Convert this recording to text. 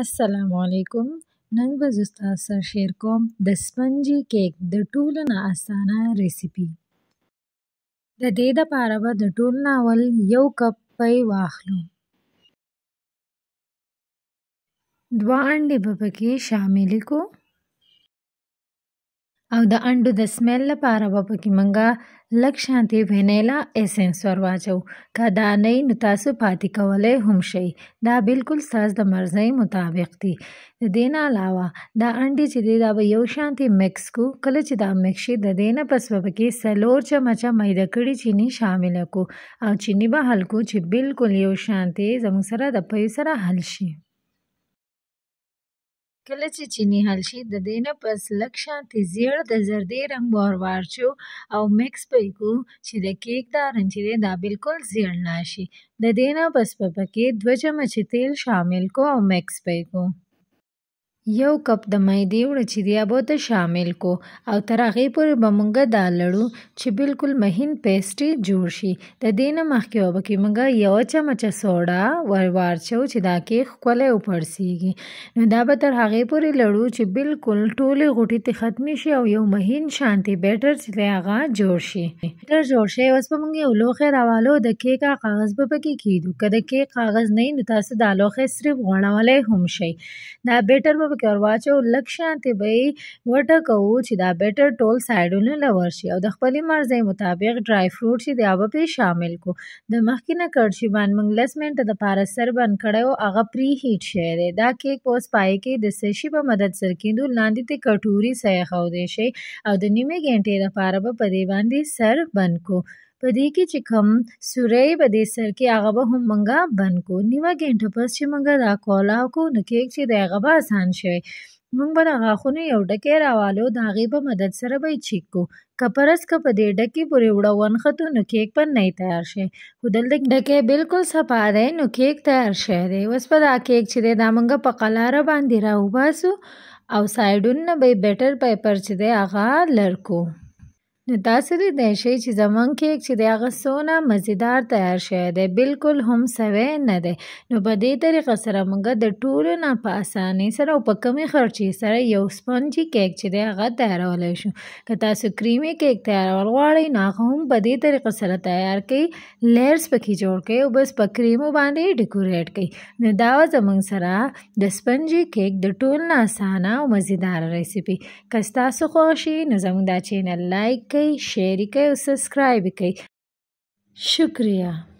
السلام علیکم نن به زه تاسو سره شیر کوم د سپنجي کیک د ټولو نه اسانه ریسیپي د دې دپاره به د ټولو نه اول یو کپ پی واخلو دوه انډې به پکې شاملې کړو او د انډو د سمیل لپاره به پکې منګه لږ شانتي وینیلا اسنس ور واچو که دا نه نو تاسو پاتې کولی هم شئ دا بالکل ساز د مرزۍ مطابق دي د دین علاوه دا انډي چې دی دا به یو شانتي مکس کو کله چې دا مکس شي د دینه پس به پکې سلور چمچه میده کړي چینی شامل کو او چینی به حل کو چې بالکل یو شانتي زموږ سره د پي سره حل شي کله چې چیني حل شي د دې نه پس لږ شانتې زیړ د زردې رنګ به ور شو او مکس به یې کړو چې د کیک دا رنګ چې دی دا بالکل زیړ نه شي د دې نه پس به پکې دوه چمچې تیل شامل کړو او مکس به یې کړو یو کپ د مایدې وړچې دی به ته شامل کو او تر هغې پورې به مونږ دا لړو چې بالکل مهین پیسټي جوړ شي د دې نه مخکې به پکې مونږ یو چمچه سوډا ور واچو چې دا کیک ښکلی وپړسیږي نو دا به تر هغې پورې لړو چې بالکل ټولې غوټې ترې ختمې شي او یو مهین شانتي بیټر چې دی هغه جوړ شي بیټر جوړ شي اوس به مونږ یو لوښی راوالو د کیک کاغذ به پکې کیدو که د کیک کاغذ نه وي نو تاسو دا لوښی صرف غوړولی هم شئ دا بیټر به کې ور واچو لږ شانتې به یې وټکوو چې دا بیټر ټول سایډونو له ورشي او د خپلې مرضۍ مطابق ډرای فروټ چې دی هغه پې شامل کو د مخکې نه کرشي باندې موږ لس منټه دپاره سر بند کړی و هغه پري هیټ شوی دی دا کیک په اوس پای کې د سشي په مدد سر کیندو لاندې ته کټوري سیخ او دی شي او د نیمې ګنټې لپاره به په دې باندې سر بند کو په دې کې چې کوم سورې به دې سر کې هغه به هم مونږه بند کو نیمه ګنټه پس چې مونږه دا کولا کو نو کې چې دا هغه به آسان شي مونږ به د غاښونو یو ډکې راوالو د هغې په مدد سره به یې چیک کو کپرس کا په دې ډکی پورې وړون خطو نو کیک پر نه تیار شي خودل دې ډکه بالکل صفا ده نو کیک تیار شي دی اوس په دا کیک چې دا مونږه په قلاره باندې راو باسو او سایډون نه به بیټر پیپر چې دی هغه لړکو نو دا سره د شی چې زمونږ کیک چې د هغه سونه مزیدار تیار شوی دی بالکل هم سوی نه دی نو په دې طریقه سره موږ د ټولو نه په اسانۍ سره او په کمې خرچې سره یو سپنجي کیک چې دی هغه تیارولی شو که تاسو کریمي کیک تیارول غواړئ نو هغه هم په دې طریقه سره تیار کړئ لیرز پکې جوړ کړئ او بس په کریمو باندې ډیکوریټ کړئ نو دا وه زموږ سره د سپنجي کیک د ټول نه اسانه او مزیداره ریسیپي که ستاسو خوښ نو زموږ دا چینل لایک कई शेयर कई और सब्सक्राइब कई शुक्रिया